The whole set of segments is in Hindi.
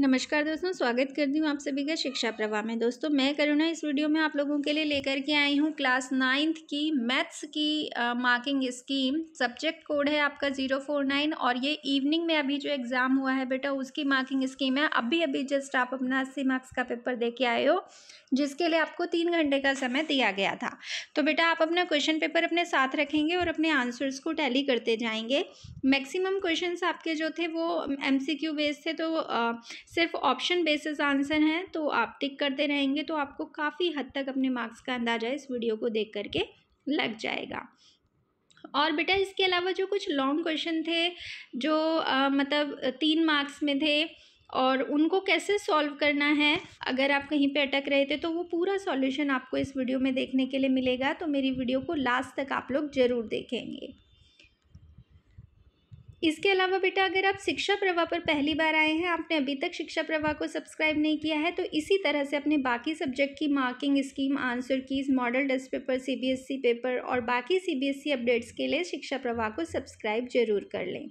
नमस्कार दोस्तों स्वागत करती हूँ आप सभी का शिक्षा प्रवाह में दोस्तों मैं करुणा इस वीडियो में आप लोगों के लिए लेकर के आई हूँ क्लास नाइन्थ की मैथ्स की आ, मार्किंग स्कीम सब्जेक्ट कोड है आपका ज़ीरो फोर नाइन और ये इवनिंग में अभी जो एग्ज़ाम हुआ है बेटा उसकी मार्किंग स्कीम है अभी अभी जस्ट आप अपना अस्सी मार्क्स का पेपर दे के आए हो जिसके लिए आपको तीन घंटे का समय दिया गया था तो बेटा आप अपना क्वेश्चन पेपर अपने साथ रखेंगे और अपने आंसर्स को टैली करते जाएंगे मैक्सिमम क्वेश्चन आपके जो थे वो एम बेस्ड थे तो सिर्फ ऑप्शन बेसिस आंसर हैं तो आप टिक करते रहेंगे तो आपको काफ़ी हद तक अपने मार्क्स का अंदाजा इस वीडियो को देख करके लग जाएगा और बेटा इसके अलावा जो कुछ लॉन्ग क्वेश्चन थे जो आ, मतलब तीन मार्क्स में थे और उनको कैसे सॉल्व करना है अगर आप कहीं पे अटक रहे थे तो वो पूरा सॉल्यूशन आपको इस वीडियो में देखने के लिए मिलेगा तो मेरी वीडियो को लास्ट तक आप लोग ज़रूर देखेंगे इसके अलावा बेटा अगर आप शिक्षा प्रवाह पर पहली बार आए हैं आपने अभी तक शिक्षा प्रवाह को सब्सक्राइब नहीं किया है तो इसी तरह से अपने बाकी सब्जेक्ट की marking scheme answer keys model test paper CBSE paper और बाकी सीबीएसई अपडेट्स e के लिए शिक्षा प्रवाह को सब्सक्राइब जरूर कर लें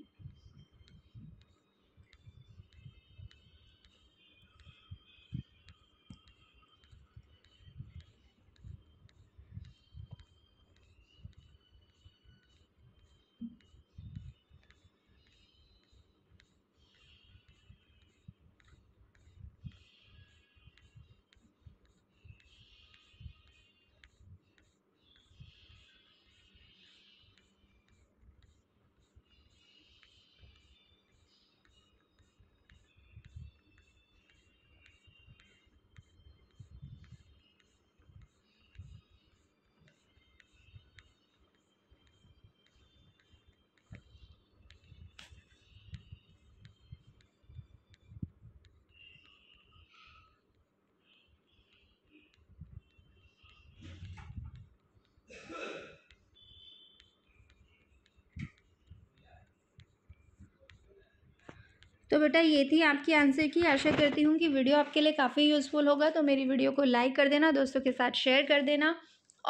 तो बेटा ये थी आपकी आंसर की आशा करती हूँ कि वीडियो आपके लिए काफ़ी यूज़फुल होगा तो मेरी वीडियो को लाइक कर देना दोस्तों के साथ शेयर कर देना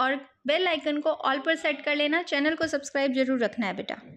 और बेल आइकन को ऑल पर सेट कर लेना चैनल को सब्सक्राइब जरूर रखना है बेटा